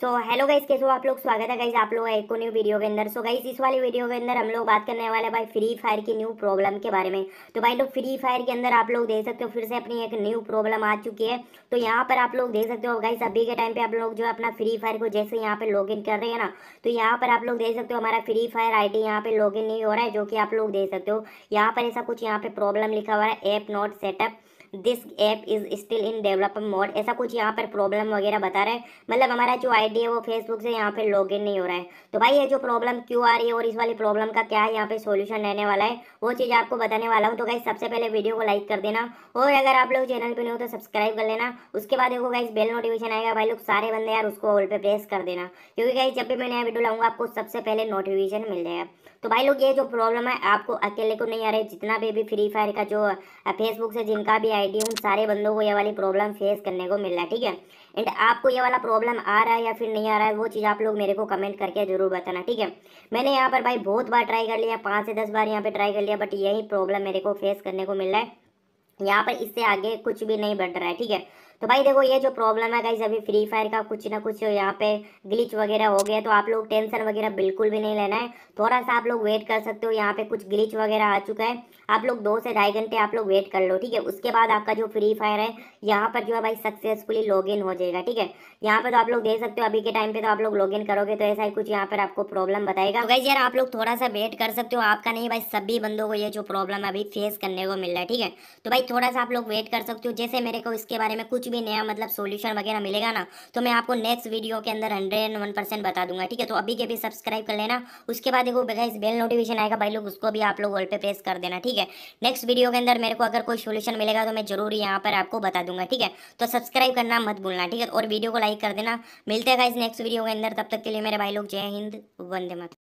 so hello guys कैसे हो आप लोग स्वागत है गाइस आप लोग एक न्यू वीडियो के अंदर सो गाइज़ गाइस इस वाली वीडियो के अंदर हम लोग बात करने वाले भाई फ्री फायर की न्यू प्रॉब्लम के बारे में तो भाई लोग फ्री फायर के अंदर आप लोग देख सकते हो फिर से अपनी एक न्यू प्रॉब्लम आ चुकी है तो यहाँ पर आप लोग देख सकते हो गाइस अभी के टाइम पे आप लोग जो है अपना फ्री फायर को जैसे यहाँ पे लॉग कर रहे हैं ना तो यहाँ पर आप लोग देख सकते हो हमारा फ्री फायर आई टी यहाँ पे लॉग नहीं हो रहा है जो कि आप लोग देख सकते हो यहाँ पर ऐसा कुछ यहाँ पे प्रॉब्लम लिखा हुआ है app not setup this app is still in develop mode ऐसा कुछ यहाँ पर प्रॉब्लम वगैरह बता रहा है मतलब हमारा जो आई है वो फेसबुक से यहाँ पर लॉग नहीं हो रहा है तो भाई ये जो प्रॉब्लम क्यों आ रही है और इस वाली प्रॉब्लम का क्या यहाँ पे सोल्यूशन रहने वाला है वो चीज़ आपको बताने वाला हूँ तो गाइज सबसे पहले वीडियो को लाइक कर देना और अगर आप लोग चैनल पर नहीं हो तो सब्सक्राइब कर लेना उसके बाद देखो गाइज बेल नोटिफिकेशन आएगा भाई लोग सारे बंदे यार उसको ऑल पे प्रेस कर देना क्योंकि गाइज जब भी मैं नया वीडियो लाऊंगा आपको सबसे पहले नोटिफिकेशन मिल जाएगा तो भाई लोग ये जो प्रॉब्लम है आपको अकेले को नहीं आ रहा जितना भी अभी फ्री फायर का जो फेसबुक से जिनका भी आई आईडी उन सारे बंदों को ये वाली प्रॉब्लम फेस करने को मिल रहा है ठीक है एंड आपको ये वाला प्रॉब्लम आ रहा है या फिर नहीं आ रहा है वो चीज़ आप लोग मेरे को कमेंट करके जरूर बताना ठीक है मैंने यहाँ पर भाई बहुत बार ट्राई कर लिया पाँच से दस बार यहाँ पर ट्राई कर लिया बट यही प्रॉब्लम मेरे को फेस करने को मिल रहा है यहाँ पर इससे आगे कुछ भी नहीं बढ़ रहा है ठीक है तो भाई देखो ये जो प्रॉब्लम है गाइज अभी फ्री फायर का कुछ ना कुछ यहाँ पे ग्लिच वगैरह हो गया तो आप लोग टेंशन वगैरह बिल्कुल भी नहीं लेना है थोड़ा सा आप लोग वेट कर सकते हो यहाँ पे कुछ ग्लिच वगैरह आ चुका है आप लोग दो से ढाई घंटे आप लोग वेट कर लो ठीक है उसके बाद आपका जो फ्री फायर है यहाँ पर जो है भाई सक्सेसफुली लॉग इन हो जाएगा ठीक है यहाँ पर तो आप लोग देख सकते हो अभी के टाइम पे तो आप लोग लॉग इन करोगे तो ऐसा ही कुछ यहाँ पर आपको प्रॉब्लम बताएगा तो गाइज यार आप लोग थोड़ा सा वेट कर सकते हो आपका नहीं भाई सभी बंदों को ये जो प्रॉब्लम अभी फेस करने को मिल रहा है ठीक है तो भाई थोड़ा सा आप लोग वेट कर सकते हो जैसे मेरे को इसके बारे में कुछ भी नया मतलब सोल्यूशन वगैरह मिलेगा ना तो मैं आपको नेक्स्ट वीडियो के अंदर हंड्रेड एंड वन परसेंट बता दूंगा ठीक है तो अभी के भी सब्सक्राइब कर लेना उसके बाद देखो इस बेल नोटिफिकेशन आएगा भाई लोग उसको भी आप लोग ऑल पे प्रेस कर देना ठीक है नेक्स्ट वीडियो के अंदर मेरे को अगर कोई सोल्यूशन मिलेगा तो मैं जरूर यहाँ पर आपको बता दूंगा ठीक है तो सब्सक्राइब करना मत भूलना ठीक है और वीडियो को लाइक कर देना मिलते हैं इस नेक्स्ट वीडियो के अंदर तब तक के लिए मेरे भाई लोग जय हिंद वंदे मत